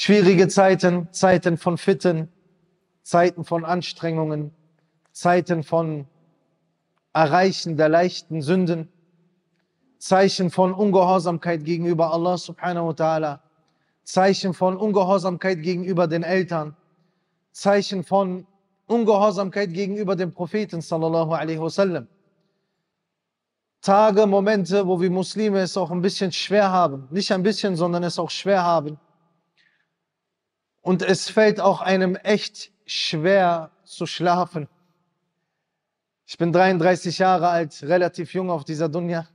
Schwierige Zeiten, Zeiten von Fitten, Zeiten von Anstrengungen, Zeiten von Erreichen der leichten Sünden, Zeichen von Ungehorsamkeit gegenüber Allah subhanahu wa ta'ala, Zeichen von Ungehorsamkeit gegenüber den Eltern, Zeichen von Ungehorsamkeit gegenüber dem Propheten sallallahu alaihi wasallam. Tage, Momente, wo wir Muslime es auch ein bisschen schwer haben, nicht ein bisschen, sondern es auch schwer haben und es fällt auch einem echt schwer zu schlafen. Ich bin 33 Jahre alt, relativ jung auf dieser Dunja.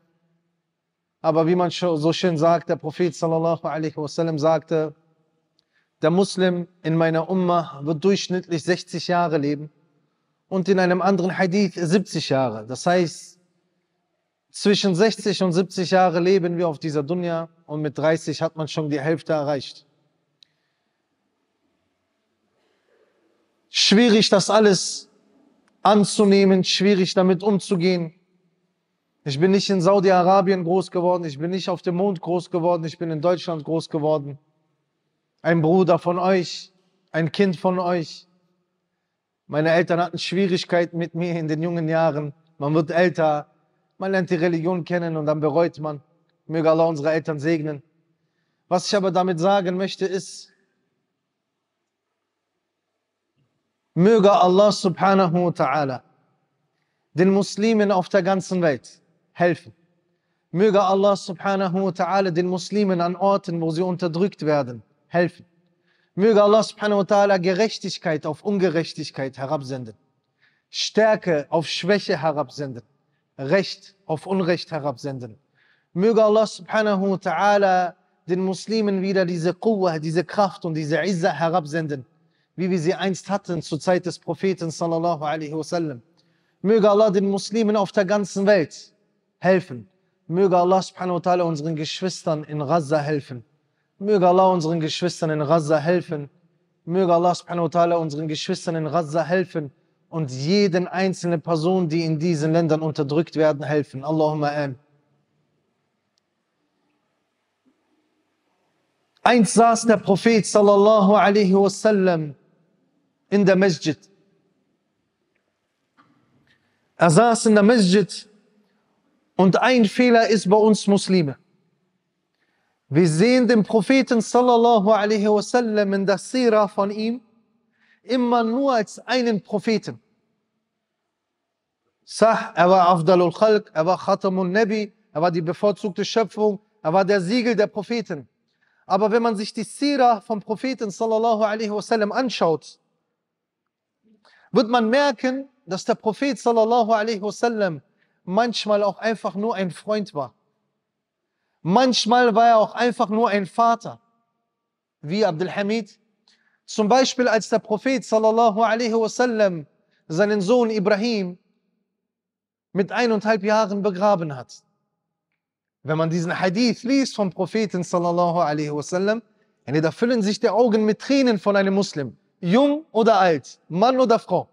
Aber wie man so schön sagt, der Prophet sallallahu alaihi wasallam sagte, der Muslim in meiner Umma wird durchschnittlich 60 Jahre leben und in einem anderen Hadith 70 Jahre. Das heißt, zwischen 60 und 70 Jahre leben wir auf dieser Dunja und mit 30 hat man schon die Hälfte erreicht. Schwierig, das alles anzunehmen, schwierig damit umzugehen. Ich bin nicht in Saudi-Arabien groß geworden, ich bin nicht auf dem Mond groß geworden, ich bin in Deutschland groß geworden. Ein Bruder von euch, ein Kind von euch. Meine Eltern hatten Schwierigkeiten mit mir in den jungen Jahren. Man wird älter, man lernt die Religion kennen und dann bereut man. Möge Allah unsere Eltern segnen. Was ich aber damit sagen möchte ist, Möge Allah subhanahu wa ta'ala den Muslimen auf der ganzen Welt helfen. Möge Allah subhanahu wa ta'ala den Muslimen an Orten, wo sie unterdrückt werden, helfen. Möge Allah subhanahu wa ta'ala Gerechtigkeit auf Ungerechtigkeit herabsenden. Stärke auf Schwäche herabsenden. Recht auf Unrecht herabsenden. Möge Allah subhanahu wa ta'ala den Muslimen wieder diese Quwwah, diese Kraft und diese Izzah herabsenden wie wir sie einst hatten zur Zeit des Propheten sallallahu alaihi wasallam. Möge Allah den Muslimen auf der ganzen Welt helfen. Möge Allah subhanahu wa ta'ala unseren Geschwistern in Gaza helfen. Möge Allah unseren Geschwistern in Gaza helfen. Möge Allah subhanahu wa ta'ala unseren Geschwistern in Gaza helfen und jeden einzelnen Person, die in diesen Ländern unterdrückt werden, helfen. Allahumma am. Einst saß der Prophet sallallahu alaihi wasallam in der Masjid. Er saß in der Masjid und ein Fehler ist bei uns Muslime. Wir sehen den Propheten sallallahu alaihi wasallam in der Sira von ihm immer nur als einen Propheten. Sah, er war Afdalul Khalq, er war Khatamun Nabi, er war die bevorzugte Schöpfung, er war der Siegel der Propheten. Aber wenn man sich die Sira vom Propheten sallallahu alaihi wasallam anschaut, wird man merken, dass der Prophet sallallahu alaihi wasallam manchmal auch einfach nur ein Freund war. Manchmal war er auch einfach nur ein Vater, wie Abdulhamid. Zum Beispiel, als der Prophet sallallahu alaihi wasallam seinen Sohn Ibrahim mit eineinhalb Jahren begraben hat. Wenn man diesen Hadith liest vom Propheten sallallahu alaihi wasallam, da füllen sich die Augen mit Tränen von einem Muslim jung oder alt, Mann oder Frau.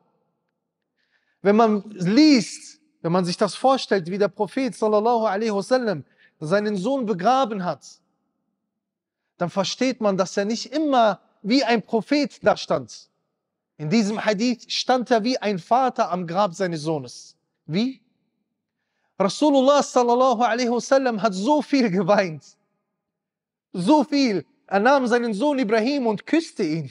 Wenn man liest, wenn man sich das vorstellt, wie der Prophet sallallahu alaihi wasallam seinen Sohn begraben hat, dann versteht man, dass er nicht immer wie ein Prophet da stand. In diesem Hadith stand er wie ein Vater am Grab seines Sohnes. Wie? Rasulullah sallallahu alaihi wasallam hat so viel geweint. So viel. Er nahm seinen Sohn Ibrahim und küsste ihn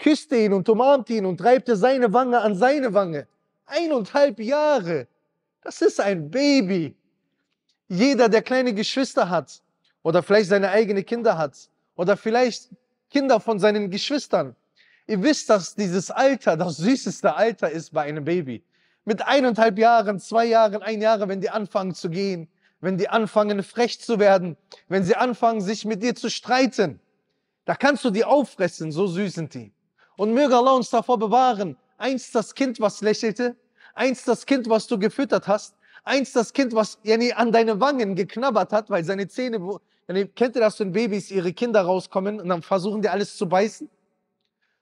küsste ihn und umarmte ihn und reibte seine Wange an seine Wange. Eineinhalb Jahre. Das ist ein Baby. Jeder, der kleine Geschwister hat oder vielleicht seine eigenen Kinder hat oder vielleicht Kinder von seinen Geschwistern. Ihr wisst, dass dieses Alter das süßeste Alter ist bei einem Baby. Mit eineinhalb Jahren, zwei Jahren, ein Jahre, wenn die anfangen zu gehen, wenn die anfangen frech zu werden, wenn sie anfangen sich mit dir zu streiten, da kannst du die auffressen, so süß sind die. Und möge Allah uns davor bewahren, einst das Kind, was lächelte, einst das Kind, was du gefüttert hast, einst das Kind, was yani, an deine Wangen geknabbert hat, weil seine Zähne, wo, yani, kennt ihr das, wenn Babys ihre Kinder rauskommen und dann versuchen die alles zu beißen?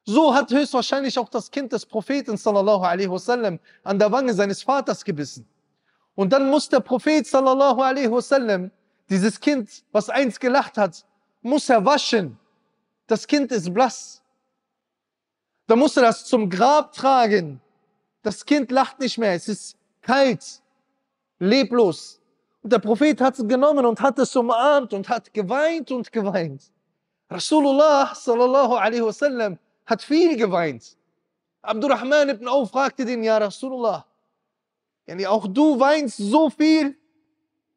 So hat höchstwahrscheinlich auch das Kind des Propheten sallallahu alaihi wasallam an der Wange seines Vaters gebissen. Und dann muss der Prophet sallallahu alaihi wasallam dieses Kind, was einst gelacht hat, muss er waschen. Das Kind ist blass. Da musst du das zum Grab tragen. Das Kind lacht nicht mehr. Es ist kalt, leblos. Und der Prophet hat es genommen und hat es umarmt und hat geweint und geweint. Rasulullah sallallahu alaihi wasallam hat viel geweint. Abdurrahman ibn Auf fragte den, ja Rasulullah, yani auch du weinst so viel,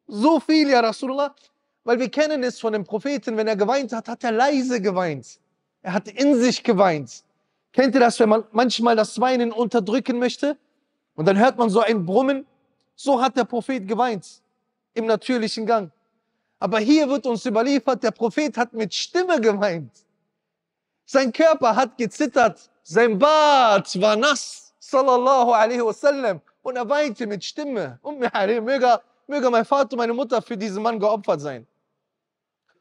so viel, ja Rasulullah, weil wir kennen es von dem Propheten, wenn er geweint hat, hat er leise geweint. Er hat in sich geweint. Kennt ihr das, wenn man manchmal das Weinen unterdrücken möchte? Und dann hört man so ein Brummen. So hat der Prophet geweint. Im natürlichen Gang. Aber hier wird uns überliefert, der Prophet hat mit Stimme geweint. Sein Körper hat gezittert. Sein Bart war nass. Sallallahu alaihi wasallam. Und er weinte mit Stimme. Und möge, möge mein Vater und meine Mutter für diesen Mann geopfert sein.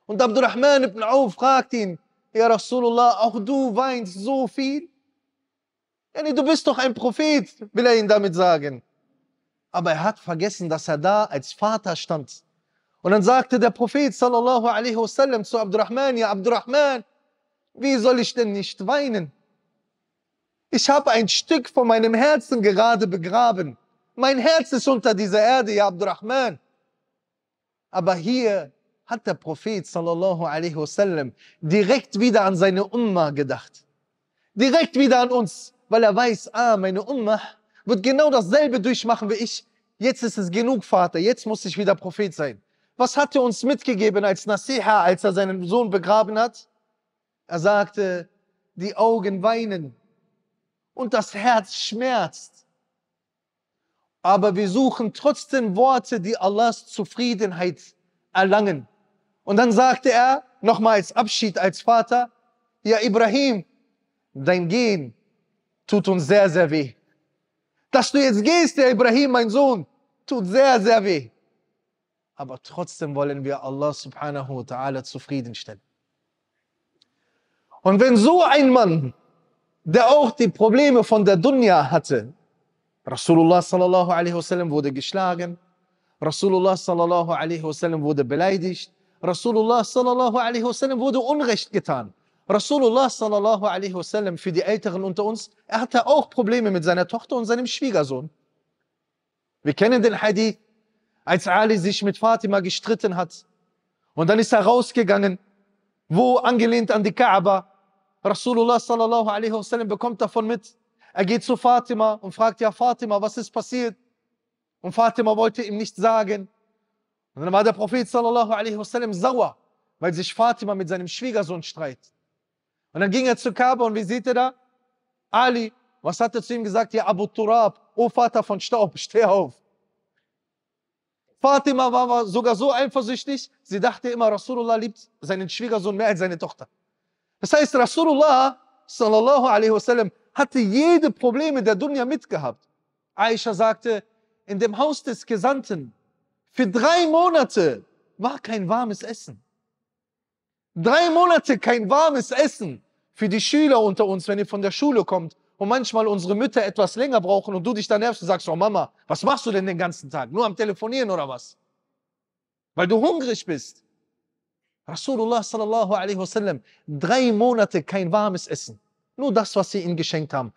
Und Abdurrahman ibn Auf fragt ihn, ja, Rasulullah, auch du weinst so viel. Ja, nee, du bist doch ein Prophet, will er ihn damit sagen. Aber er hat vergessen, dass er da als Vater stand. Und dann sagte der Prophet sallallahu alaihi wasallam zu Abdurrahman, ja Abdurrahman, wie soll ich denn nicht weinen? Ich habe ein Stück von meinem Herzen gerade begraben. Mein Herz ist unter dieser Erde, ja Abdurrahman. Aber hier hat der Prophet sallallahu alaihi wasallam direkt wieder an seine Umma gedacht. Direkt wieder an uns, weil er weiß, ah, meine Umma wird genau dasselbe durchmachen wie ich. Jetzt ist es genug, Vater, jetzt muss ich wieder Prophet sein. Was hat er uns mitgegeben als Nasiha, als er seinen Sohn begraben hat? Er sagte, die Augen weinen und das Herz schmerzt. Aber wir suchen trotzdem Worte, die Allahs Zufriedenheit erlangen. Und dann sagte er nochmal als Abschied als Vater, ja Ibrahim, dein Gehen tut uns sehr, sehr weh. Dass du jetzt gehst, ja Ibrahim, mein Sohn, tut sehr, sehr weh. Aber trotzdem wollen wir Allah subhanahu wa ta'ala zufriedenstellen. Und wenn so ein Mann, der auch die Probleme von der Dunya hatte, Rasulullah sallallahu alaihi wasallam wurde geschlagen, Rasulullah sallallahu alaihi wasallam wurde beleidigt, Rasulullah sallallahu alaihi wasallam wurde Unrecht getan. Rasulullah sallallahu alaihi wasallam, für die Älteren unter uns, er hatte auch Probleme mit seiner Tochter und seinem Schwiegersohn. Wir kennen den Hadith, als Ali sich mit Fatima gestritten hat. Und dann ist er rausgegangen, wo angelehnt an die Kaaba. Rasulullah sallallahu alaihi wasallam bekommt davon mit. Er geht zu Fatima und fragt, ja Fatima, was ist passiert? Und Fatima wollte ihm nicht sagen. Und dann war der Prophet sallallahu alaihi wasallam sauer, weil sich Fatima mit seinem Schwiegersohn streitet. Und dann ging er zu Kaaba und wie sieht er da? Ali, was hat er zu ihm gesagt? Ja, Abu Turab, O Vater von Staub, steh auf. Fatima war sogar so eifersüchtig, sie dachte immer, Rasulullah liebt seinen Schwiegersohn mehr als seine Tochter. Das heißt, Rasulullah sallallahu alaihi wasallam hatte jede Probleme der Dunya mitgehabt. Aisha sagte, in dem Haus des Gesandten für drei Monate war kein warmes Essen. Drei Monate kein warmes Essen für die Schüler unter uns, wenn ihr von der Schule kommt und manchmal unsere Mütter etwas länger brauchen und du dich dann nervst und sagst, oh Mama, was machst du denn den ganzen Tag? Nur am Telefonieren oder was? Weil du hungrig bist. Rasulullah sallallahu alaihi wasallam, drei Monate kein warmes Essen. Nur das, was sie ihm geschenkt haben.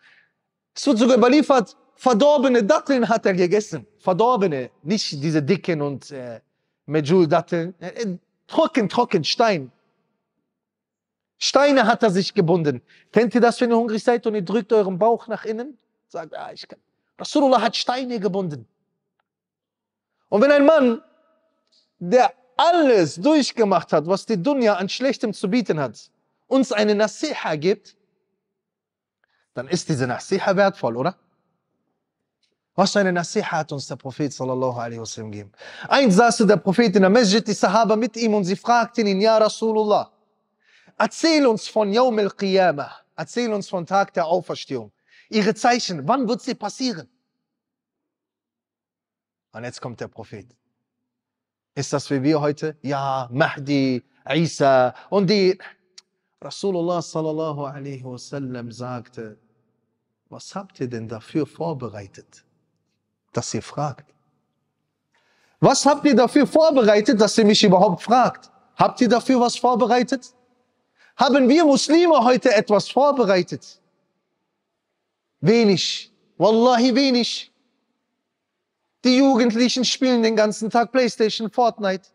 Es wird sogar überliefert, verdorbene Datteln hat er gegessen. Verdorbene, nicht diese dicken und äh, Mejul-Datteln. Äh, äh, trocken, trocken, Stein. Steine hat er sich gebunden. Kennt ihr das, wenn ihr hungrig seid und ihr drückt euren Bauch nach innen? Sagt, ah, ich kann. Rasulullah hat Steine gebunden. Und wenn ein Mann, der alles durchgemacht hat, was die Dunya an Schlechtem zu bieten hat, uns eine Nasiha gibt, dann ist diese Nasiha wertvoll, oder? Was für eine Nasiha hat uns der Prophet sallallahu alaihi wasallam gegeben. Eins saß der Prophet in der Masjid, die Sahaba mit ihm und sie fragten ihn, Ja Rasulullah, erzähl uns von Yawm al-Qiyamah, erzähl uns vom Tag der Auferstehung. Ihre Zeichen, wann wird sie passieren? Und jetzt kommt der Prophet. Ist das wie wir heute? Ja, Mahdi, Isa und die... Rasulullah sallallahu alaihi wasallam sagte, was habt ihr denn dafür vorbereitet? dass ihr fragt. Was habt ihr dafür vorbereitet, dass ihr mich überhaupt fragt? Habt ihr dafür was vorbereitet? Haben wir Muslime heute etwas vorbereitet? Wenig. Wallahi wenig. Die Jugendlichen spielen den ganzen Tag Playstation, Fortnite.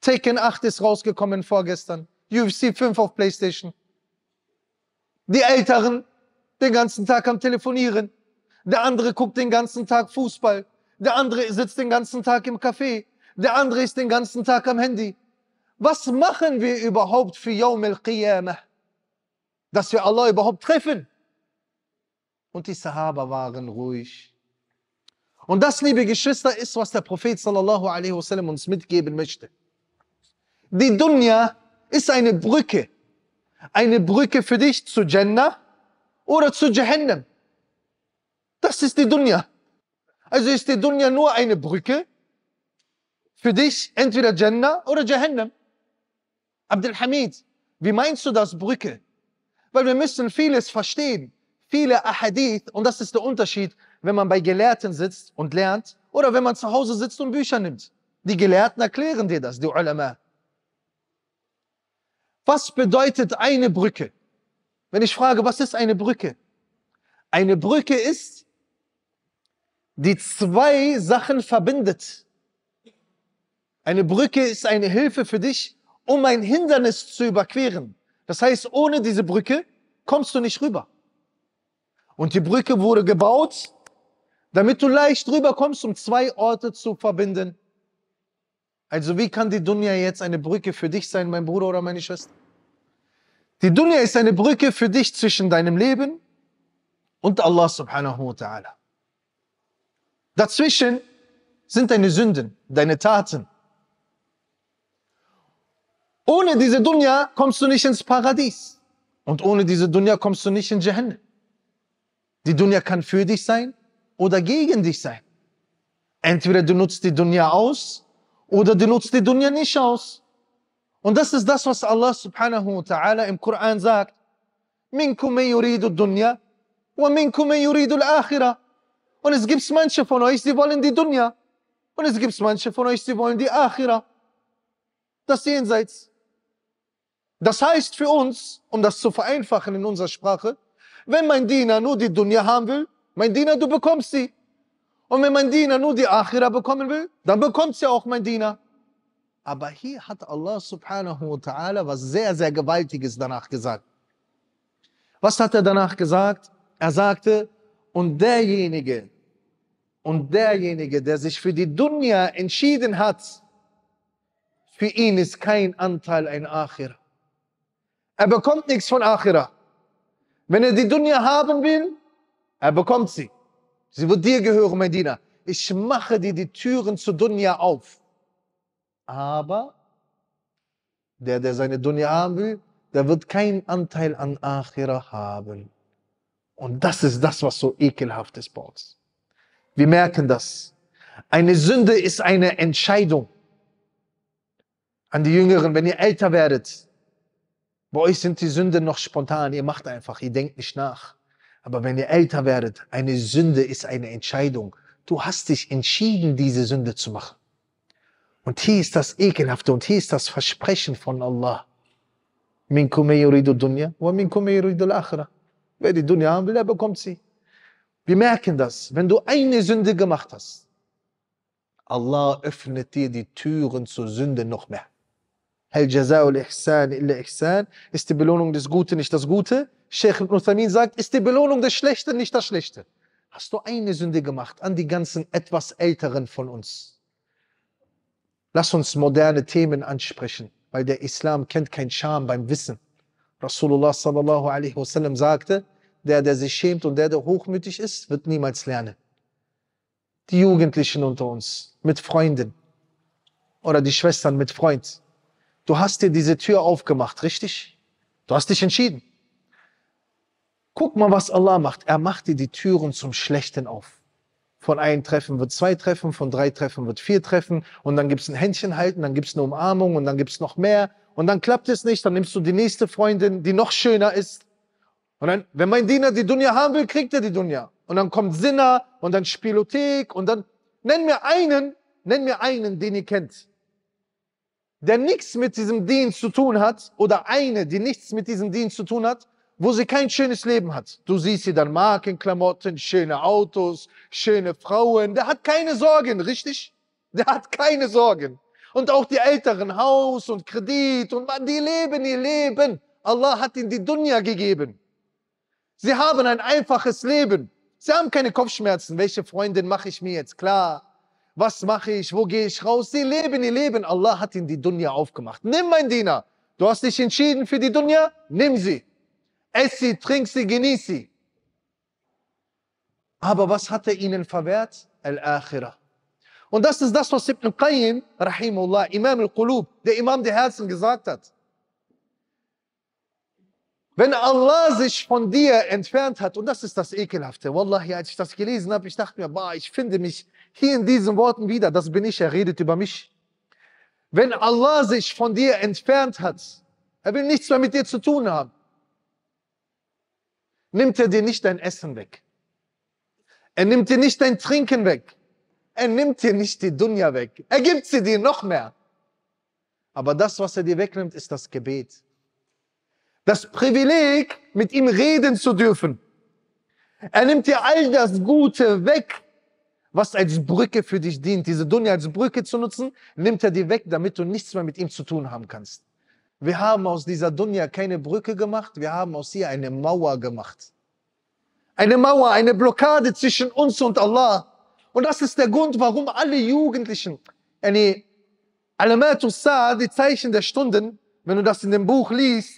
Taken 8 ist rausgekommen vorgestern. UFC 5 auf Playstation. Die Älteren den ganzen Tag am Telefonieren der andere guckt den ganzen Tag Fußball, der andere sitzt den ganzen Tag im Café, der andere ist den ganzen Tag am Handy. Was machen wir überhaupt für Yawm al-Qiyamah? Dass wir Allah überhaupt treffen. Und die Sahaba waren ruhig. Und das, liebe Geschwister, ist, was der Prophet sallallahu alaihi wasallam uns mitgeben möchte. Die Dunya ist eine Brücke. Eine Brücke für dich zu Jannah oder zu Jahannam. Das ist die Dunya. Also ist die Dunya nur eine Brücke für dich, entweder Jannah oder Jahannam. Abdelhamid, wie meinst du das Brücke? Weil wir müssen vieles verstehen, viele Ahadith, und das ist der Unterschied, wenn man bei Gelehrten sitzt und lernt oder wenn man zu Hause sitzt und Bücher nimmt. Die Gelehrten erklären dir das, die Ulama. Was bedeutet eine Brücke? Wenn ich frage, was ist eine Brücke? Eine Brücke ist die zwei Sachen verbindet. Eine Brücke ist eine Hilfe für dich, um ein Hindernis zu überqueren. Das heißt, ohne diese Brücke kommst du nicht rüber. Und die Brücke wurde gebaut, damit du leicht rüber kommst, um zwei Orte zu verbinden. Also wie kann die Dunja jetzt eine Brücke für dich sein, mein Bruder oder meine Schwester? Die Dunja ist eine Brücke für dich zwischen deinem Leben und Allah subhanahu wa ta'ala. Dazwischen sind deine Sünden, deine Taten. Ohne diese Dunya kommst du nicht ins Paradies. Und ohne diese Dunya kommst du nicht in Jahannam. Die Dunya kann für dich sein oder gegen dich sein. Entweder du nutzt die Dunya aus oder du nutzt die Dunya nicht aus. Und das ist das, was Allah subhanahu wa ta'ala im Koran sagt. Minkum yuridu dunya wa minkum yuridu al-akhirah. Und es gibt manche von euch, die wollen die Dunya. Und es gibt manche von euch, die wollen die Akhira. Das Jenseits. Das heißt für uns, um das zu vereinfachen in unserer Sprache, wenn mein Diener nur die Dunya haben will, mein Diener, du bekommst sie. Und wenn mein Diener nur die Akhira bekommen will, dann bekommt sie auch mein Diener. Aber hier hat Allah subhanahu wa ta'ala was sehr, sehr Gewaltiges danach gesagt. Was hat er danach gesagt? Er sagte, und derjenige, und derjenige, der sich für die Dunya entschieden hat, für ihn ist kein Anteil ein Achira. Er bekommt nichts von Achira. Wenn er die Dunya haben will, er bekommt sie. Sie wird dir gehören, mein Diener. Ich mache dir die Türen zur Dunya auf. Aber der, der seine Dunya haben will, der wird keinen Anteil an Achira haben. Und das ist das, was so ekelhaft ist bei uns. Wir merken das. Eine Sünde ist eine Entscheidung. An die Jüngeren, wenn ihr älter werdet, bei euch sind die Sünden noch spontan, ihr macht einfach, ihr denkt nicht nach. Aber wenn ihr älter werdet, eine Sünde ist eine Entscheidung. Du hast dich entschieden, diese Sünde zu machen. Und hier ist das Ekelhafte und hier ist das Versprechen von Allah. Minkum yuridu dunya wa minkum yuridu al-akhirah. Wer die Dunya haben will, der bekommt sie. Wir merken das, wenn du eine Sünde gemacht hast, Allah öffnet dir die Türen zur Sünde noch mehr. Hal Jaza'ul Ihsan illa Ihsan ist die Belohnung des Guten nicht das Gute. Sheikh Ibn Uthamin sagt, ist die Belohnung des Schlechten nicht das Schlechte. Hast du eine Sünde gemacht an die ganzen etwas Älteren von uns? Lass uns moderne Themen ansprechen, weil der Islam kennt kein Scham beim Wissen. Rasulullah sallallahu alaihi wasallam sagte, der, der sich schämt und der, der hochmütig ist, wird niemals lernen. Die Jugendlichen unter uns mit Freunden oder die Schwestern mit Freund. Du hast dir diese Tür aufgemacht, richtig? Du hast dich entschieden. Guck mal, was Allah macht. Er macht dir die Türen zum Schlechten auf. Von einem Treffen wird zwei Treffen, von drei Treffen wird vier Treffen und dann gibt's ein Händchen halten, dann gibt's eine Umarmung und dann gibt's noch mehr und dann klappt es nicht, dann nimmst du die nächste Freundin, die noch schöner ist und dann, wenn mein Diener die Dunja haben will, kriegt er die Dunja. Und dann kommt Sinna und dann Spielothek und dann, nenn mir einen, nenn mir einen, den ihr kennt, der nichts mit diesem Dienst zu tun hat oder eine, die nichts mit diesem Dienst zu tun hat, wo sie kein schönes Leben hat. Du siehst sie dann Markenklamotten, schöne Autos, schöne Frauen. Der hat keine Sorgen, richtig? Der hat keine Sorgen. Und auch die Älteren, Haus und Kredit und die leben ihr Leben. Allah hat ihnen die Dunja gegeben. Sie haben ein einfaches Leben. Sie haben keine Kopfschmerzen. Welche Freundin mache ich mir jetzt klar? Was mache ich? Wo gehe ich raus? Sie leben ihr Leben. Allah hat ihnen die Dunya aufgemacht. Nimm mein Diener. Du hast dich entschieden für die Dunya. Nimm sie. Ess sie, trink sie, genieß sie. Aber was hat er ihnen verwehrt? Al-Akhirah. Und das ist das, was Ibn Qayyim, Rahimullah, Imam al-Qulub, der Imam der Herzen gesagt hat. Wenn Allah sich von dir entfernt hat, und das ist das Ekelhafte, Wallahi, als ich das gelesen habe, ich dachte mir, bah, ich finde mich hier in diesen Worten wieder, das bin ich, er redet über mich. Wenn Allah sich von dir entfernt hat, er will nichts mehr mit dir zu tun haben, nimmt er dir nicht dein Essen weg. Er nimmt dir nicht dein Trinken weg. Er nimmt dir nicht die Dunja weg. Er gibt sie dir noch mehr. Aber das, was er dir wegnimmt, ist das Gebet das Privileg, mit ihm reden zu dürfen. Er nimmt dir all das Gute weg, was als Brücke für dich dient. Diese Dunja als Brücke zu nutzen, nimmt er dir weg, damit du nichts mehr mit ihm zu tun haben kannst. Wir haben aus dieser Dunja keine Brücke gemacht, wir haben aus ihr eine Mauer gemacht. Eine Mauer, eine Blockade zwischen uns und Allah. Und das ist der Grund, warum alle Jugendlichen, eine Alamatus Sa, die Zeichen der Stunden, wenn du das in dem Buch liest,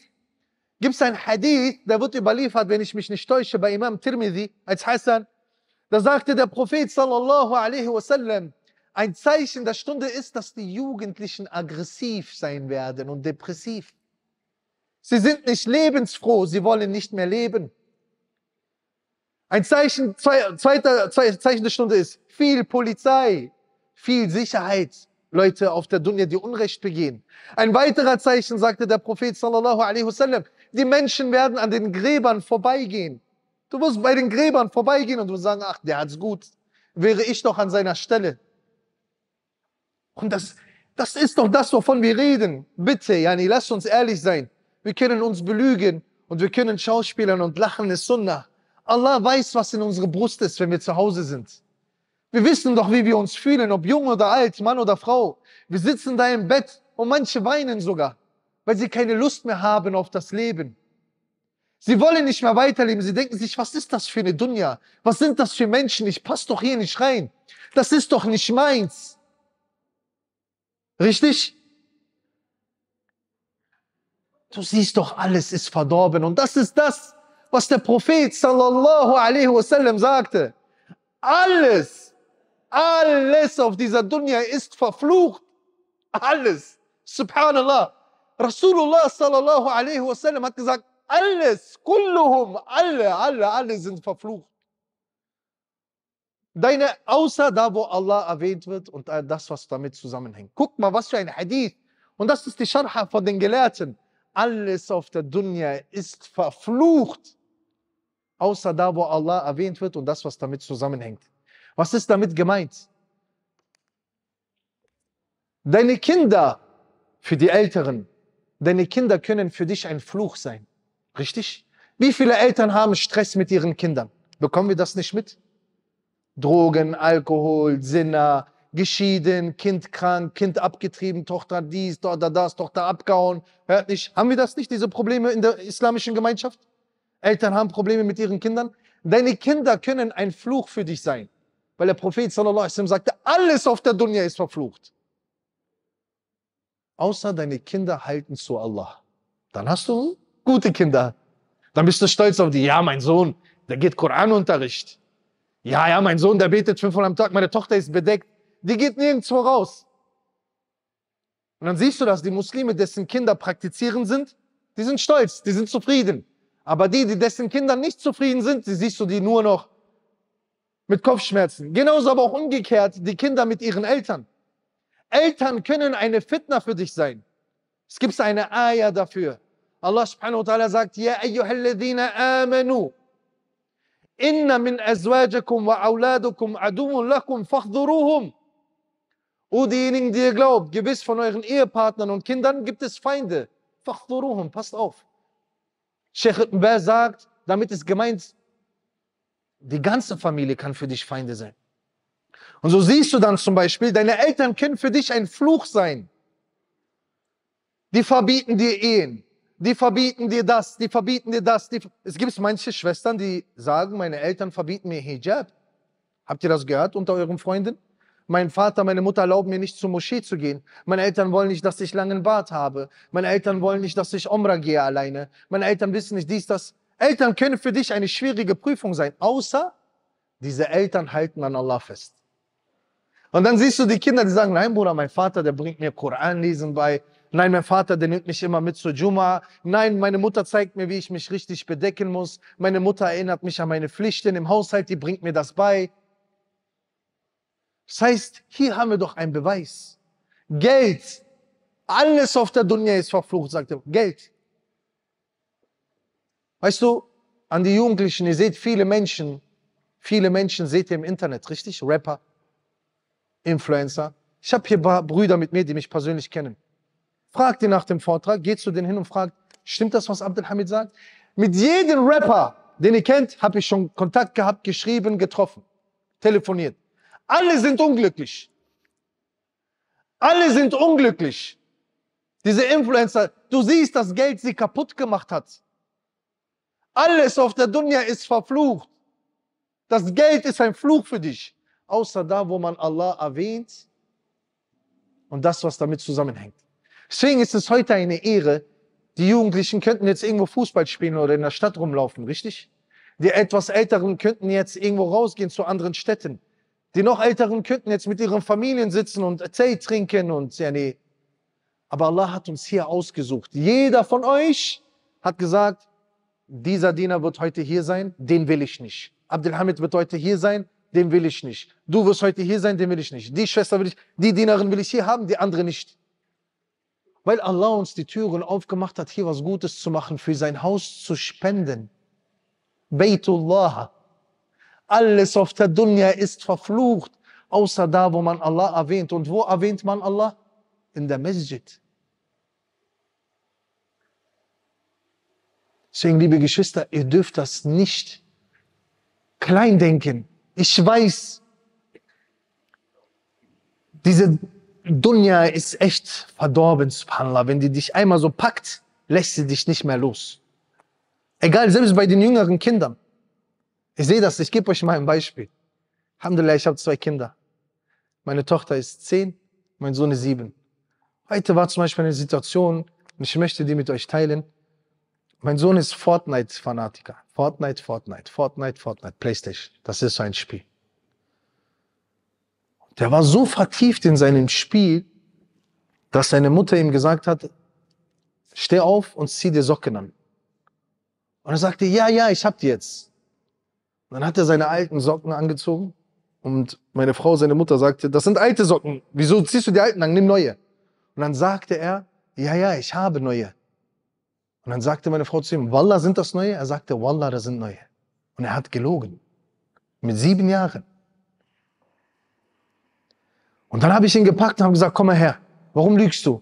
Gibt es ein Hadith, der wird überliefert, wenn ich mich nicht täusche, bei Imam Tirmidhi, als Hassan. Da sagte der Prophet sallallahu alaihi wasallam, ein Zeichen der Stunde ist, dass die Jugendlichen aggressiv sein werden und depressiv. Sie sind nicht lebensfroh, sie wollen nicht mehr leben. Ein Zeichen, zwei, zweiter Zeichen der Stunde ist viel Polizei, viel Sicherheit, Leute auf der Dunja, die Unrecht begehen. Ein weiterer Zeichen, sagte der Prophet sallallahu alaihi wasallam, die Menschen werden an den Gräbern vorbeigehen. Du wirst bei den Gräbern vorbeigehen und du wirst sagen, ach, der hat's gut. Wäre ich doch an seiner Stelle. Und das, das ist doch das, wovon wir reden. Bitte, Yani, lass uns ehrlich sein. Wir können uns belügen und wir können schauspielern und lachen ist Sunnah. Allah weiß, was in unserer Brust ist, wenn wir zu Hause sind. Wir wissen doch, wie wir uns fühlen, ob jung oder alt, Mann oder Frau. Wir sitzen da im Bett und manche weinen sogar weil sie keine Lust mehr haben auf das Leben. Sie wollen nicht mehr weiterleben. Sie denken sich, was ist das für eine Dunja? Was sind das für Menschen? Ich passe doch hier nicht rein. Das ist doch nicht meins. Richtig? Du siehst doch, alles ist verdorben. Und das ist das, was der Prophet sallallahu alaihi wasallam sagte. Alles, alles auf dieser Dunja ist verflucht. Alles. Subhanallah. Rasulullah sallallahu alaihi wasallam hat gesagt, alles, kulluhum, alle, alle, alle sind verflucht. Deine, außer da, wo Allah erwähnt wird und das, was damit zusammenhängt. Guck mal, was für ein Hadith. Und das ist die Scharha von den Gelehrten. Alles auf der Dunya ist verflucht, außer da, wo Allah erwähnt wird und das, was damit zusammenhängt. Was ist damit gemeint? Deine Kinder, für die Älteren, Deine Kinder können für dich ein Fluch sein. Richtig? Wie viele Eltern haben Stress mit ihren Kindern? Bekommen wir das nicht mit? Drogen, Alkohol, Sinner, geschieden, Kind krank, Kind abgetrieben, Tochter dies, Tochter das, Tochter abgehauen. Hört nicht. Haben wir das nicht, diese Probleme in der islamischen Gemeinschaft? Eltern haben Probleme mit ihren Kindern. Deine Kinder können ein Fluch für dich sein. Weil der Prophet sallallahu alaihi wasallam sagte, alles auf der Dunya ist verflucht außer deine Kinder halten zu Allah. Dann hast du gute Kinder. Dann bist du stolz auf die. Ja, mein Sohn, der geht Koranunterricht. Ja, ja, mein Sohn, der betet fünfmal am Tag. Meine Tochter ist bedeckt. Die geht nirgendwo raus. Und dann siehst du, dass die Muslime, dessen Kinder praktizieren sind, die sind stolz, die sind zufrieden. Aber die, die dessen Kinder nicht zufrieden sind, die siehst du die nur noch mit Kopfschmerzen. Genauso aber auch umgekehrt die Kinder mit ihren Eltern. Eltern können eine Fitna für dich sein. Es gibt eine Aya dafür. Allah subhanahu wa ta'ala sagt, Ya ayyuhalladhina amanu, inna min azwajakum wa auladukum adumun lakum fakhduruhum. O diejenigen, die ihr glaubt, gewiss von euren Ehepartnern und Kindern gibt es Feinde. Fakhduruhum, passt auf. Sheikh Ibn sagt, damit ist gemeint, die ganze Familie kann für dich Feinde sein. Und so siehst du dann zum Beispiel, deine Eltern können für dich ein Fluch sein. Die verbieten dir Ehen. Die verbieten dir das, die verbieten dir das. Die... es gibt manche Schwestern, die sagen, meine Eltern verbieten mir Hijab. Habt ihr das gehört unter euren Freunden? Mein Vater, meine Mutter erlauben mir nicht zur Moschee zu gehen. Meine Eltern wollen nicht, dass ich langen Bart habe. Meine Eltern wollen nicht, dass ich Omra gehe alleine. Meine Eltern wissen nicht dies, das. Eltern können für dich eine schwierige Prüfung sein, außer diese Eltern halten an Allah fest. Und dann siehst du die Kinder, die sagen, nein Bruder, mein Vater, der bringt mir Koran lesen bei. Nein, mein Vater, der nimmt mich immer mit zur Juma. Nein, meine Mutter zeigt mir, wie ich mich richtig bedecken muss. Meine Mutter erinnert mich an meine Pflichten im Haushalt, die bringt mir das bei. Das heißt, hier haben wir doch einen Beweis. Geld, alles auf der Dunja ist verflucht, sagt er. Geld. Weißt du, an die Jugendlichen, ihr seht viele Menschen, viele Menschen seht ihr im Internet, richtig? Rapper, Influencer. Ich habe hier Brüder mit mir, die mich persönlich kennen. Frag die nach dem Vortrag, geh zu denen hin und fragt, stimmt das, was Abdelhamid sagt? Mit jedem Rapper, den ihr kennt, habe ich schon Kontakt gehabt, geschrieben, getroffen, telefoniert. Alle sind unglücklich. Alle sind unglücklich. Diese Influencer, du siehst, dass Geld sie kaputt gemacht hat. Alles auf der Dunja ist verflucht. Das Geld ist ein Fluch für dich außer da, wo man Allah erwähnt und das, was damit zusammenhängt. Deswegen ist es heute eine Ehre, die Jugendlichen könnten jetzt irgendwo Fußball spielen oder in der Stadt rumlaufen, richtig? Die etwas Älteren könnten jetzt irgendwo rausgehen zu anderen Städten. Die noch Älteren könnten jetzt mit ihren Familien sitzen und Tee trinken und ja, nee. Aber Allah hat uns hier ausgesucht. Jeder von euch hat gesagt, dieser Diener wird heute hier sein, den will ich nicht. Abdelhamid wird heute hier sein, den will ich nicht. Du wirst heute hier sein, den will ich nicht. Die Schwester will ich, die Dienerin will ich hier haben, die andere nicht. Weil Allah uns die Türen aufgemacht hat, hier was Gutes zu machen, für sein Haus zu spenden. Baytullah. Alles auf der Dunya ist verflucht, außer da, wo man Allah erwähnt. Und wo erwähnt man Allah? In der Masjid. Deswegen, liebe Geschwister, ihr dürft das nicht klein denken. Ich weiß, diese Dunja ist echt verdorben, subhanallah. Wenn die dich einmal so packt, lässt sie dich nicht mehr los. Egal, selbst bei den jüngeren Kindern. Ich sehe das, ich gebe euch mal ein Beispiel. Alhamdulillah, ich habe zwei Kinder. Meine Tochter ist zehn, mein Sohn ist sieben. Heute war zum Beispiel eine Situation, und ich möchte die mit euch teilen. Mein Sohn ist Fortnite-Fanatiker. Fortnite, Fortnite, Fortnite, Fortnite, PlayStation. Das ist so ein Spiel. Der war so vertieft in seinem Spiel, dass seine Mutter ihm gesagt hat, steh auf und zieh dir Socken an. Und er sagte, ja, ja, ich hab die jetzt. Und dann hat er seine alten Socken angezogen und meine Frau, seine Mutter sagte, das sind alte Socken. Wieso ziehst du die alten an? Nimm neue. Und dann sagte er, ja, ja, ich habe neue. Und dann sagte meine Frau zu ihm, Wallah, sind das neue? Er sagte, Wallah, das sind neue. Und er hat gelogen. Mit sieben Jahren. Und dann habe ich ihn gepackt und habe gesagt, komm mal her. Warum lügst du?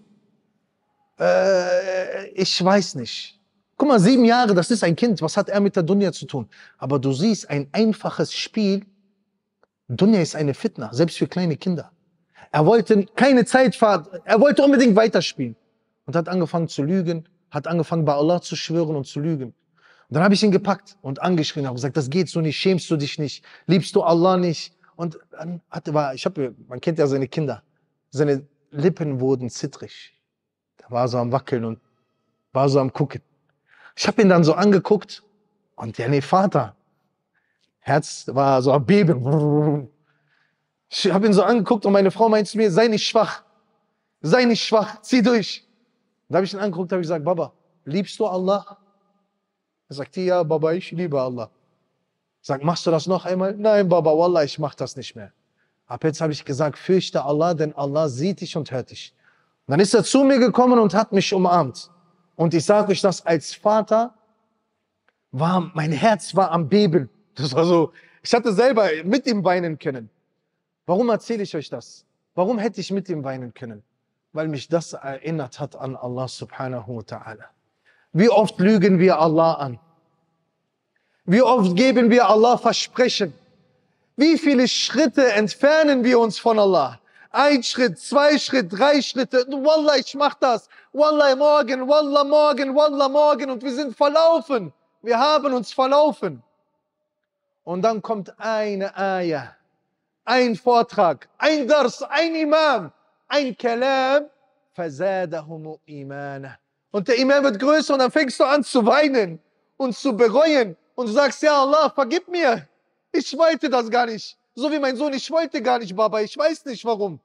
Äh, ich weiß nicht. Guck mal, sieben Jahre, das ist ein Kind. Was hat er mit der Dunja zu tun? Aber du siehst, ein einfaches Spiel. Dunja ist eine Fitna, selbst für kleine Kinder. Er wollte keine Zeit fahren, Er wollte unbedingt weiterspielen. Und hat angefangen zu lügen hat angefangen bei Allah zu schwören und zu lügen. Und dann habe ich ihn gepackt und angeschrien, habe gesagt, das geht so nicht, schämst du dich nicht, liebst du Allah nicht. Und dann hatte, war, ich habe, man kennt ja seine Kinder, seine Lippen wurden zittrig. Da war so am Wackeln und war so am Gucken. Ich habe ihn dann so angeguckt und der nee, Vater, Herz war so am Beben. Ich habe ihn so angeguckt und meine Frau meinte zu mir, sei nicht schwach, sei nicht schwach, zieh durch da habe ich ihn angeguckt, habe ich gesagt, Baba, liebst du Allah? Er sagte, ja, Baba, ich liebe Allah. Ich machst du das noch einmal? Nein, Baba, Wallah, ich mach das nicht mehr. Ab jetzt habe ich gesagt, fürchte Allah, denn Allah sieht dich und hört dich. Und dann ist er zu mir gekommen und hat mich umarmt. Und ich sage euch das als Vater, war, mein Herz war am Beben. Das war so, ich hatte selber mit ihm weinen können. Warum erzähle ich euch das? Warum hätte ich mit ihm weinen können? weil mich das erinnert hat an Allah subhanahu wa ta'ala. Wie oft lügen wir Allah an? Wie oft geben wir Allah Versprechen? Wie viele Schritte entfernen wir uns von Allah? Ein Schritt, zwei Schritte, drei Schritte. Wallah, ich mach das. Wallah, morgen, Wallah, morgen, Wallah, morgen. Und wir sind verlaufen. Wir haben uns verlaufen. Und dann kommt eine Ayah, ein Vortrag, ein Dars, ein Imam, ein Kalam, fazadahum imana. Und der Iman wird größer und dann fängst du an zu weinen und zu bereuen und du sagst, ja Allah, vergib mir. Ich wollte das gar nicht. So wie mein Sohn, ich wollte gar nicht, Baba, ich weiß nicht warum.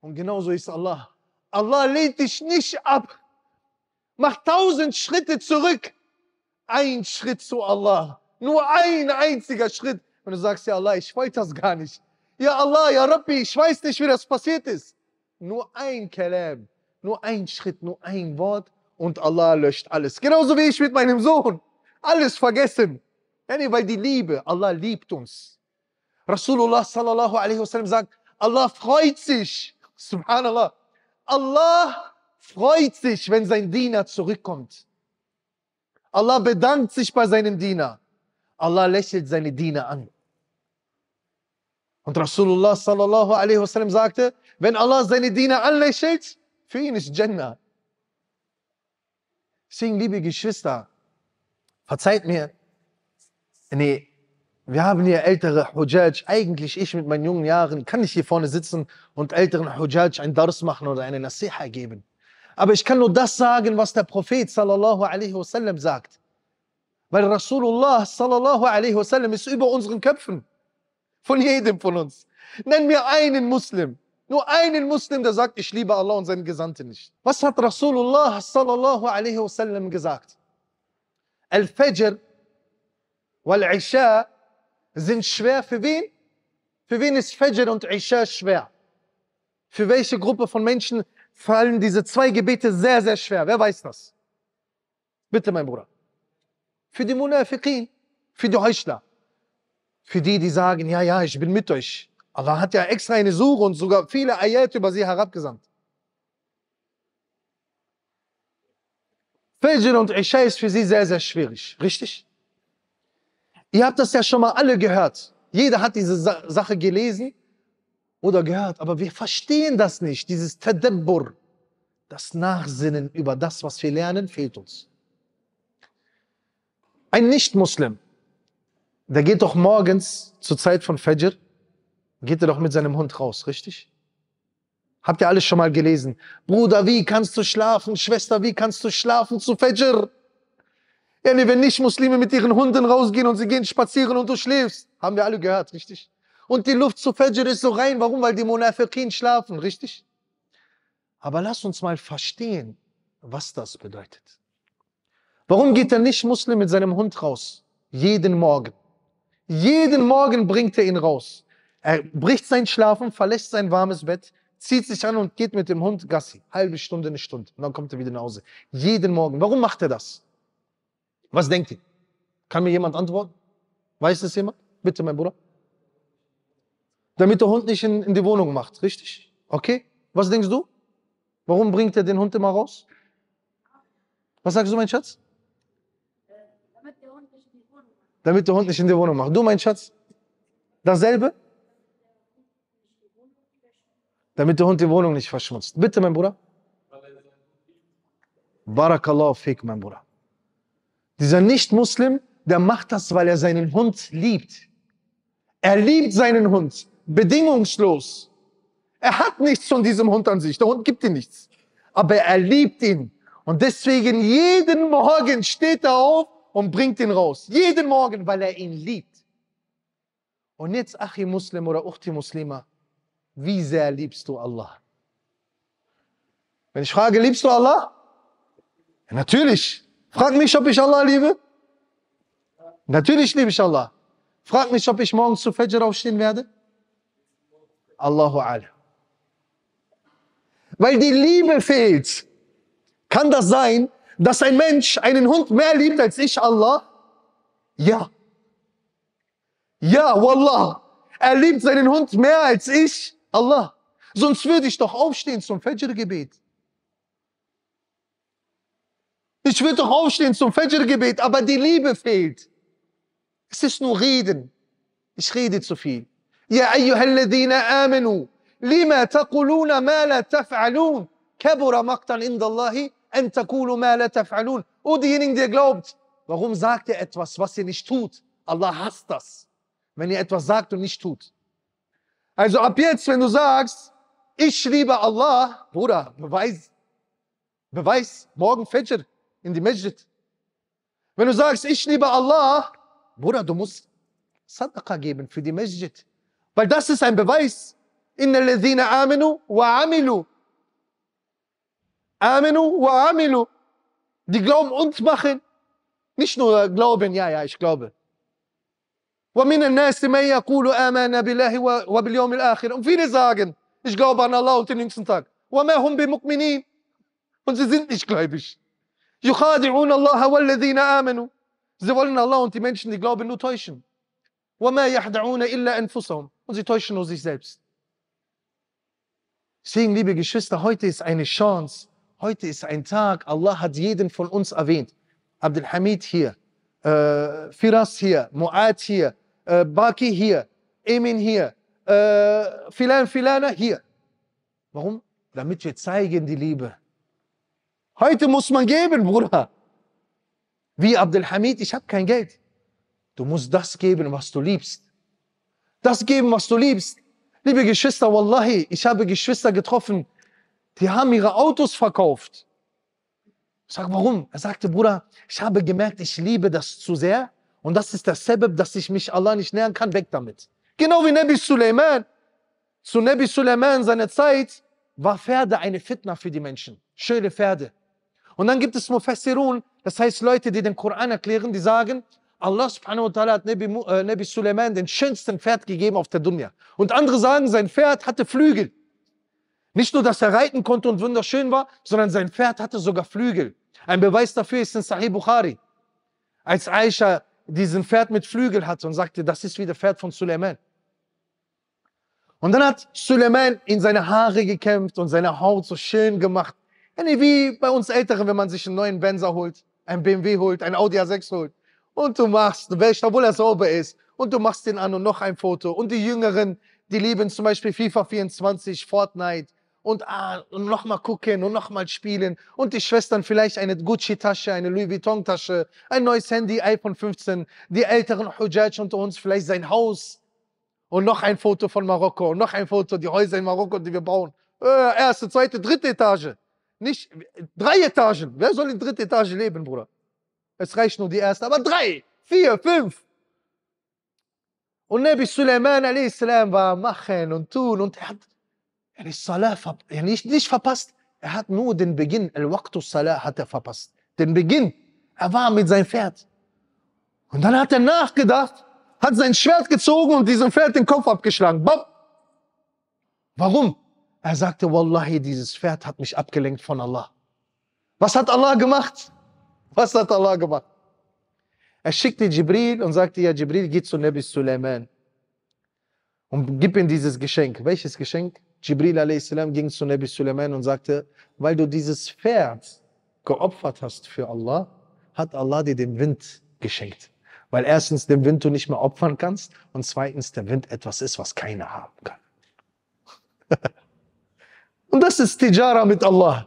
Und genauso ist Allah. Allah lehnt dich nicht ab. Mach tausend Schritte zurück. Ein Schritt zu Allah. Nur ein einziger Schritt. Und du sagst, ja Allah, ich wollte das gar nicht. Ja Allah, ja Rabbi, ich weiß nicht, wie das passiert ist nur ein Kalam, nur ein Schritt, nur ein Wort und Allah löscht alles. Genauso wie ich mit meinem Sohn. Alles vergessen. Weil die Liebe, Allah liebt uns. Rasulullah sallallahu alaihi wasallam sagt, Allah freut sich. Subhanallah. Allah freut sich, wenn sein Diener zurückkommt. Allah bedankt sich bei seinem Diener. Allah lächelt seine Diener an. Und Rasulullah sallallahu alaihi wasallam sagte, wenn Allah seine Diener anlächelt, für ihn ist Jannah. Deswegen, liebe Geschwister, verzeiht mir, nee, wir haben hier ältere Hujaj, eigentlich ich mit meinen jungen Jahren, kann nicht hier vorne sitzen und älteren Hujaj ein Dars machen oder eine Nasiha geben. Aber ich kann nur das sagen, was der Prophet sallallahu alaihi wasallam sagt. Weil Rasulullah sallallahu alaihi wasallam ist über unseren Köpfen. Von jedem von uns. Nenn mir einen Muslim. Nur einen Muslim, der sagt, ich liebe Allah und seinen Gesandten nicht. Was hat Rasulullah sallallahu alaihi wasallam gesagt? Al-Fajr wal-Isha sind schwer für wen? Für wen ist Fajr und Isha schwer? Für welche Gruppe von Menschen fallen diese zwei Gebete sehr, sehr schwer? Wer weiß das? Bitte, mein Bruder. Für die Munafiqin, für die Heuchler für die, die sagen, ja, ja, ich bin mit euch. Allah hat ja extra eine Suche und sogar viele Ayat über sie herabgesandt. Fajr und Isha ist für sie sehr, sehr schwierig, richtig? Ihr habt das ja schon mal alle gehört. Jeder hat diese Sache gelesen oder gehört, aber wir verstehen das nicht. Dieses Tadabbur, das Nachsinnen über das, was wir lernen, fehlt uns. Ein Nicht-Muslim, der geht doch morgens zur Zeit von Fajr, geht er doch mit seinem Hund raus, richtig? Habt ihr alles schon mal gelesen? Bruder, wie kannst du schlafen? Schwester, wie kannst du schlafen zu Fajr? Ja, nee, wenn nicht Muslime mit ihren Hunden rausgehen und sie gehen spazieren und du schläfst. Haben wir alle gehört, richtig? Und die Luft zu Fajr ist so rein. Warum? Weil die Munafiqin schlafen, richtig? Aber lass uns mal verstehen, was das bedeutet. Warum geht der Nicht-Muslim mit seinem Hund raus? Jeden Morgen. Jeden Morgen bringt er ihn raus. Er bricht sein Schlafen, verlässt sein warmes Bett, zieht sich an und geht mit dem Hund Gassi. Halbe Stunde, eine Stunde. Und dann kommt er wieder nach Hause. Jeden Morgen. Warum macht er das? Was denkt ihr? Kann mir jemand antworten? Weiß das jemand? Bitte, mein Bruder. Damit der Hund nicht in, in die Wohnung macht, richtig? Okay? Was denkst du? Warum bringt er den Hund immer raus? Was sagst du, mein Schatz? damit der Hund nicht in die Wohnung macht. Du, mein Schatz, dasselbe, damit der Hund die Wohnung nicht verschmutzt. Bitte, mein Bruder. Barakallahu fik, mein Bruder. Dieser Nicht-Muslim, der macht das, weil er seinen Hund liebt. Er liebt seinen Hund, bedingungslos. Er hat nichts von diesem Hund an sich, der Hund gibt ihm nichts. Aber er liebt ihn. Und deswegen jeden Morgen steht er auf und bringt ihn raus. Jeden Morgen, weil er ihn liebt. Und jetzt, Achi Muslim oder Uchti Muslima, wie sehr liebst du Allah? Wenn ich frage, liebst du Allah? Ja, natürlich. Frag mich, ob ich Allah liebe. Natürlich liebe ich Allah. Frag mich, ob ich morgens zu Fajr aufstehen werde. Allahu Alam. Weil die Liebe fehlt. Kann das sein, dass ein Mensch einen Hund mehr liebt als ich, Allah? Ja. Ja, Wallah. Er liebt seinen Hund mehr als ich, Allah. Sonst würde ich doch aufstehen zum Fajr-Gebet. Ich würde doch aufstehen zum Fajr-Gebet, aber die Liebe fehlt. Es ist nur Reden. Ich rede zu viel. Ja, ayyuhalladhina amanu. Lima taquluna ma la taf'alun. Kabura maqtan indallahi أن تقولوا ما لا تفعلون. Oh, diejenigen, die ihr glaubt. Warum sagt ihr etwas, was ihr nicht tut? Allah hasst das, wenn ihr etwas sagt und nicht tut. Also ab jetzt, wenn du sagst, ich liebe Allah, Bruder, beweis, beweis, morgen Fajr in die Masjid. Wenn du sagst, ich liebe Allah, Bruder, du musst Sadaqa geben für die Masjid. Weil das ist ein Beweis. Inna aminu wa amilu Amenu wa Amilu. Die glauben und machen. Nicht nur glauben, ja, ja, ich glaube. ومن الناس من يقول آمنا بالله وباليوم الآخر und viele sagen ich glaube an Allah und den jüngsten Tag وما هم بمؤمنين und sie sind nicht gläubig يخادعون الله والذين آمنوا sie wollen Allah und die Menschen die glauben nur täuschen وما يخدعون إلا أنفسهم und sie täuschen nur sich selbst deswegen liebe Geschwister heute ist eine Chance heute ist ein Tag, Allah hat jeden von uns erwähnt. Abdul Hamid hier, äh, Firas hier, Muad hier, äh, Baki hier, Emin hier, äh, Filan Filana hier. Warum? Damit wir zeigen die Liebe. Heute muss man geben, Bruder. Wie Abdul Hamid, ich habe kein Geld. Du musst das geben, was du liebst. Das geben, was du liebst. Liebe Geschwister, Wallahi, ich habe Geschwister getroffen, die haben ihre Autos verkauft. Ich sage, warum? Er sagte, Bruder, ich habe gemerkt, ich liebe das zu sehr. Und das ist der Sebeb, dass ich mich Allah nicht nähern kann, weg damit. Genau wie Nabi Suleiman. Zu Nabi Suleiman seiner Zeit war Pferde eine Fitna für die Menschen. Schöne Pferde. Und dann gibt es Mufassirun, das heißt Leute, die den Koran erklären, die sagen, Allah subhanahu wa ta'ala hat Nabi, äh, Nabi Suleiman den schönsten Pferd gegeben auf der Dunya. Und andere sagen, sein Pferd hatte Flügel. Nicht nur, dass er reiten konnte und wunderschön war, sondern sein Pferd hatte sogar Flügel. Ein Beweis dafür ist in Sahih Bukhari. Als Aisha diesen Pferd mit Flügel hatte und sagte, das ist wie der Pferd von Suleiman. Und dann hat Suleiman in seine Haare gekämpft und seine Haut so schön gemacht. Wie bei uns Älteren, wenn man sich einen neuen Benzer holt, einen BMW holt, einen Audi A6 holt. Und du machst, obwohl er sauber ist, und du machst den an und noch ein Foto. Und die Jüngeren, die lieben zum Beispiel FIFA 24, Fortnite, und, ah, und nochmal gucken und nochmal spielen und die Schwestern vielleicht eine Gucci-Tasche, eine Louis Vuitton-Tasche, ein neues Handy, iPhone 15, die älteren Hujaj unter uns vielleicht sein Haus und noch ein Foto von Marokko und noch ein Foto, die Häuser in Marokko, die wir bauen. Äh, erste, zweite, dritte Etage. Nicht drei Etagen. Wer soll in dritte Etage leben, Bruder? Es reicht nur die erste, aber drei, vier, fünf. Und Nabi Suleiman a.s. war machen und tun und er hat nicht Salah verpasst. Er nicht, nicht verpasst. Er hat nur den Beginn, El waqtu Salah hat er verpasst. Den Beginn. Er war mit seinem Pferd. Und dann hat er nachgedacht, hat sein Schwert gezogen und diesem Pferd den Kopf abgeschlagen. Bap. Warum? Er sagte, Wallahi, dieses Pferd hat mich abgelenkt von Allah. Was hat Allah gemacht? Was hat Allah gemacht? Er schickte Jibril und sagte, ja, Jibril, geh zu Nebis Suleiman und gib ihm dieses Geschenk. Welches Geschenk? Jibril a.s. ging zu Nabi Suleiman und sagte, weil du dieses Pferd geopfert hast für Allah, hat Allah dir den Wind geschenkt. Weil erstens den Wind du nicht mehr opfern kannst und zweitens der Wind etwas ist, was keiner haben kann. und das ist Tijara mit Allah.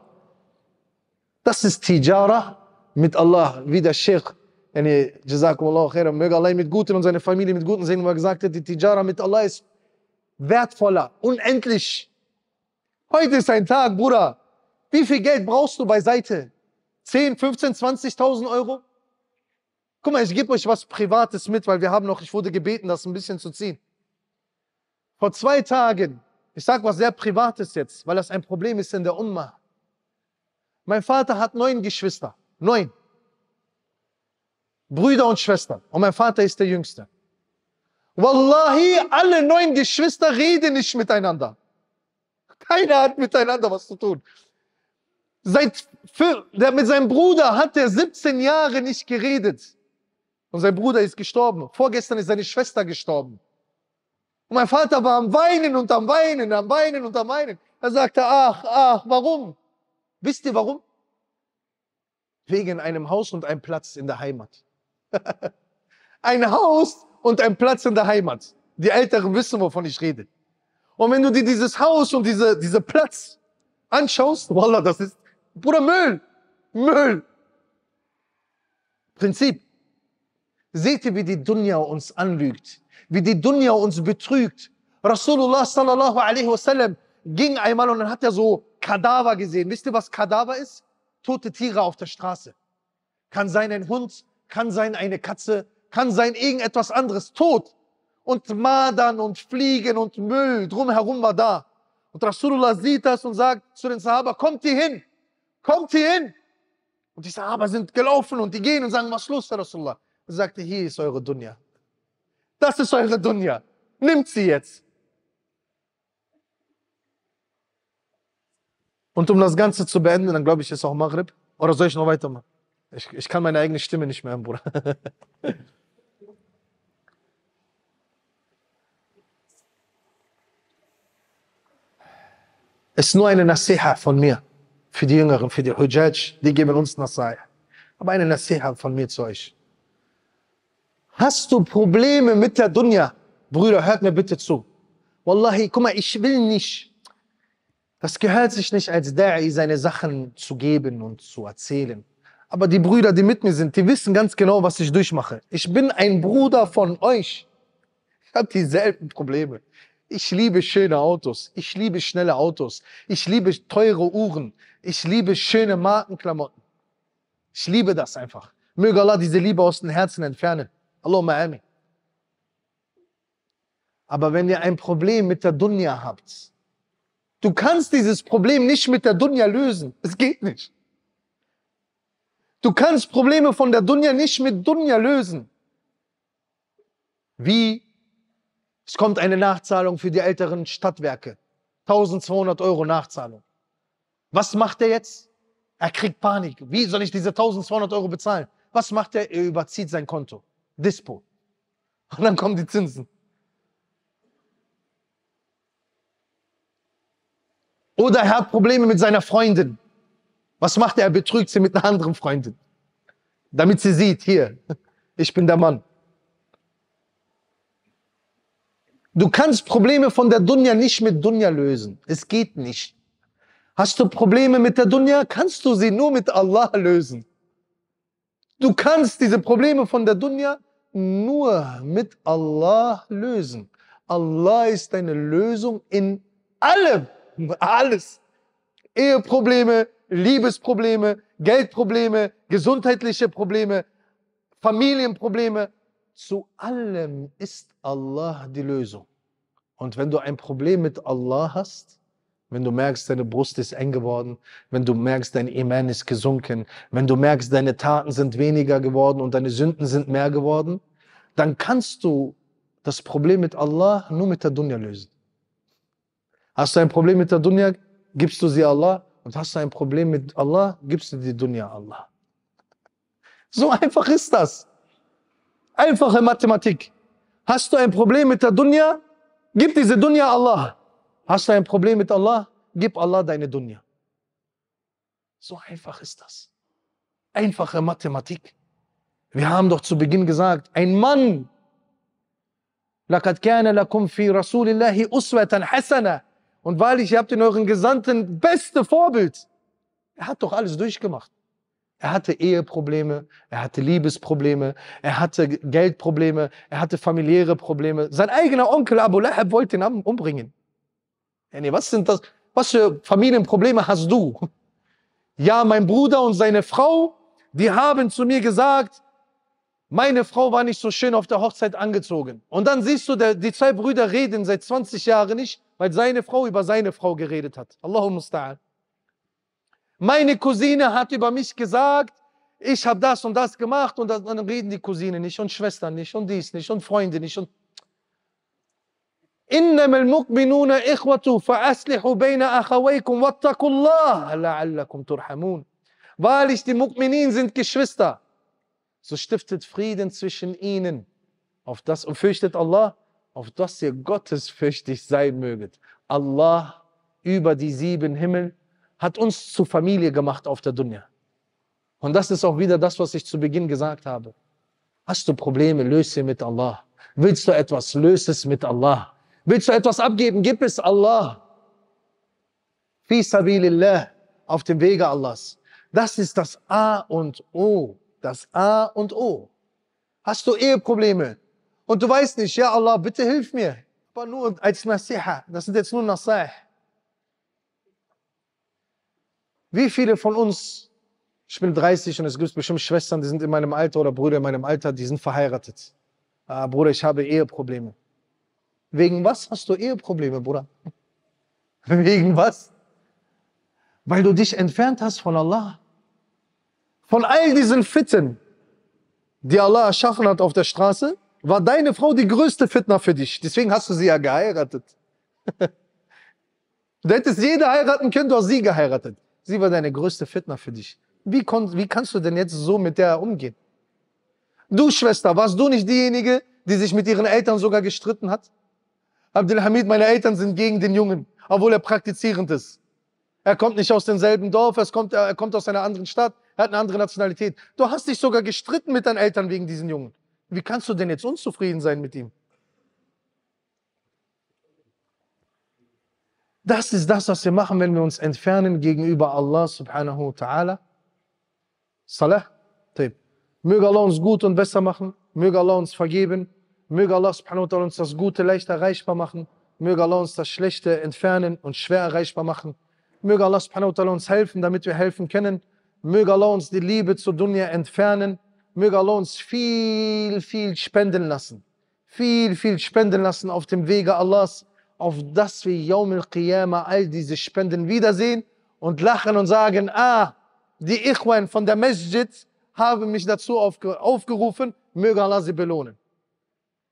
Das ist Tijara mit Allah, wie der Sheikh. Yani, Jazakumullah khairan, möge Allah mit Guten und seine Familie mit Guten sehen, wo er gesagt hat, die Tijara mit Allah ist wertvoller, unendlich. Heute ist ein Tag, Bruder. Wie viel Geld brauchst du beiseite? 10, 15, 20.000 Euro? Guck mal, ich gebe euch was Privates mit, weil wir haben noch, ich wurde gebeten, das ein bisschen zu ziehen. Vor zwei Tagen, ich sage was sehr Privates jetzt, weil das ein Problem ist in der Umma. Mein Vater hat neun Geschwister, neun. Brüder und Schwestern. Und mein Vater ist der Jüngste. Wallahi, alle neun Geschwister reden nicht miteinander. Keiner hat miteinander was zu tun. Seit, für, der, mit seinem Bruder hat er 17 Jahre nicht geredet. Und sein Bruder ist gestorben. Vorgestern ist seine Schwester gestorben. Und mein Vater war am Weinen und am Weinen, am Weinen und am Weinen. Er sagte, ach, ach, warum? Wisst ihr warum? Wegen einem Haus und einem Platz in der Heimat. ein Haus und einen Platz in der Heimat. Die Älteren wissen, wovon ich rede. Und wenn du dir dieses Haus und diese, diese Platz anschaust, Wallah, das ist, Bruder, Müll. Müll. Prinzip. Seht ihr, wie die Dunya uns anlügt, wie die Dunya uns betrügt. Rasulullah sallallahu alaihi wasallam ging einmal und dann hat er so Kadaver gesehen. Wisst ihr, was Kadaver ist? Tote Tiere auf der Straße. Kann sein ein Hund, kann sein eine Katze, kann sein irgendetwas anderes, Tod. Und Madern und Fliegen und Müll drumherum war da. Und Rasulullah sieht das und sagt zu den Sahaba, kommt hier hin, kommt hier hin. Und die Sahaba sind gelaufen und die gehen und sagen, was ist los, Herr Rasulullah? Und sagte, hier ist eure Dunya. Das ist eure Dunya. Nimmt sie jetzt. Und um das Ganze zu beenden, dann glaube ich, ist auch Maghrib. Oder soll ich noch weitermachen? Ich, ich kann meine eigene Stimme nicht mehr hören, Bruder. ist nur eine Nasiha von mir. Für die Jüngeren, für die Hujjaj, die geben uns Nasiha. Aber eine Nasiha von mir zu euch. Hast du Probleme mit der Dunya? Brüder, hört mir bitte zu. Wallahi, guck mal, ich will nicht. Das gehört sich nicht als Da'i, seine Sachen zu geben und zu erzählen. Aber die Brüder, die mit mir sind, die wissen ganz genau, was ich durchmache. Ich bin ein Bruder von euch. Ich habe dieselben Probleme. Ich liebe schöne Autos. Ich liebe schnelle Autos. Ich liebe teure Uhren. Ich liebe schöne Markenklamotten. Ich liebe das einfach. Möge Allah diese Liebe aus den Herzen entfernen. Allahumma amin. Aber wenn ihr ein Problem mit der Dunya habt, du kannst dieses Problem nicht mit der Dunya lösen. Es geht nicht. Du kannst Probleme von der Dunya nicht mit Dunya lösen. Wie es kommt eine Nachzahlung für die älteren Stadtwerke. 1200 Euro Nachzahlung. Was macht er jetzt? Er kriegt Panik. Wie soll ich diese 1200 Euro bezahlen? Was macht er? Er überzieht sein Konto. Dispo. Und dann kommen die Zinsen. Oder er hat Probleme mit seiner Freundin. Was macht er? Er betrügt sie mit einer anderen Freundin. Damit sie sieht, hier, ich bin der Mann. Du kannst Probleme von der Dunja nicht mit Dunja lösen. Es geht nicht. Hast du Probleme mit der Dunja, kannst du sie nur mit Allah lösen. Du kannst diese Probleme von der Dunja nur mit Allah lösen. Allah ist deine Lösung in allem, alles. Eheprobleme, Liebesprobleme, Geldprobleme, gesundheitliche Probleme, Familienprobleme. Zu allem ist Allah die Lösung. Und wenn du ein Problem mit Allah hast, wenn du merkst, deine Brust ist eng geworden, wenn du merkst, dein Iman ist gesunken, wenn du merkst, deine Taten sind weniger geworden und deine Sünden sind mehr geworden, dann kannst du das Problem mit Allah nur mit der Dunya lösen. Hast du ein Problem mit der Dunya, gibst du sie Allah und hast du ein Problem mit Allah, gibst du die Dunya Allah. So einfach ist das. Einfache Mathematik. Hast du ein Problem mit der Dunya? Gib diese Dunya Allah. Hast du ein Problem mit Allah? Gib Allah deine Dunya. So einfach ist das. Einfache Mathematik. Wir haben doch zu Beginn gesagt, ein Mann, لَقَدْ كَانَ لَكُمْ فِي رَسُولِ اللَّهِ أُسْوَةً حَسَنًا Und wahrlich, ihr habt in euren Gesandten beste Vorbild. Er hat doch alles durchgemacht. Er hatte Eheprobleme, er hatte Liebesprobleme, er hatte Geldprobleme, er hatte familiäre Probleme. Sein eigener Onkel Abu Lahab wollte ihn umbringen. was sind das? Was für Familienprobleme hast du? Ja, mein Bruder und seine Frau, die haben zu mir gesagt, meine Frau war nicht so schön auf der Hochzeit angezogen. Und dann siehst du, der, die zwei Brüder reden seit 20 Jahren nicht, weil seine Frau über seine Frau geredet hat. Allahumma sta'al. Meine Cousine hat über mich gesagt, ich habe das und das gemacht und dann reden die Cousine nicht und Schwestern nicht und dies nicht und Freunde nicht und إنما المؤمنون إخوة فأصلحوا بين أخويكم واتقوا الله لعلكم ترحمون Wahrlich, die Mu'minin sind Geschwister. So stiftet Frieden zwischen ihnen. Auf das, und fürchtet Allah, auf das ihr gottesfürchtig sein möget. Allah über die sieben Himmel hat uns zur Familie gemacht auf der Dunya. Und das ist auch wieder das, was ich zu Beginn gesagt habe. Hast du Probleme, löse sie mit Allah. Willst du etwas, löse es mit Allah. Willst du etwas abgeben, gib es Allah. Fi sabilillah, auf dem Wege Allahs. Das ist das A und O. Das A und O. Hast du Eheprobleme und du weißt nicht, ja Allah, bitte hilf mir. Aber nur als Nasiha, das sind jetzt nur Nasiha. Wie viele von uns, ich bin 30 und es gibt bestimmt Schwestern, die sind in meinem Alter oder Brüder in meinem Alter, die sind verheiratet. Ah, Bruder, ich habe Eheprobleme. Wegen was hast du Eheprobleme, Bruder? Wegen was? Weil du dich entfernt hast von Allah. Von all diesen Fitten, die Allah erschaffen hat auf der Straße, war deine Frau die größte Fitner für dich. Deswegen hast du sie ja geheiratet. du hättest jede heiraten können, du hast sie geheiratet. Sie war deine größte Fitna für dich. Wie, kon, wie kannst du denn jetzt so mit der umgehen? Du Schwester, warst du nicht diejenige, die sich mit ihren Eltern sogar gestritten hat? Abdelhamid, meine Eltern sind gegen den Jungen, obwohl er praktizierend ist. Er kommt nicht aus demselben Dorf, er kommt, er kommt aus einer anderen Stadt, er hat eine andere Nationalität. Du hast dich sogar gestritten mit deinen Eltern wegen diesen Jungen. Wie kannst du denn jetzt unzufrieden sein mit ihm? Das ist das, was wir machen, wenn wir uns entfernen gegenüber Allah subhanahu wa ta'ala. Salah, Taib. Möge Allah uns gut und besser machen. Möge Allah uns vergeben. Möge Allah subhanahu wa ta'ala uns das Gute leicht erreichbar machen. Möge Allah uns das Schlechte entfernen und schwer erreichbar machen. Möge Allah subhanahu wa ta'ala uns helfen, damit wir helfen können. Möge Allah uns die Liebe zur Dunya entfernen. Möge Allah uns viel, viel spenden lassen. Viel, viel spenden lassen auf dem Wege Allahs auf dass wir Yawm al-Qiyamah all diese Spenden wiedersehen und lachen und sagen, ah, die Ikhwan von der Masjid haben mich dazu aufgerufen, möge Allah sie belohnen.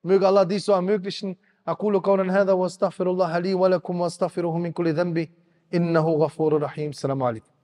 Möge Allah dies so ermöglichen. أقول قولا هذا واستغفر الله لي ولكم واستغفروه من كل ذنب إنه غفور رحيم السلام عليكم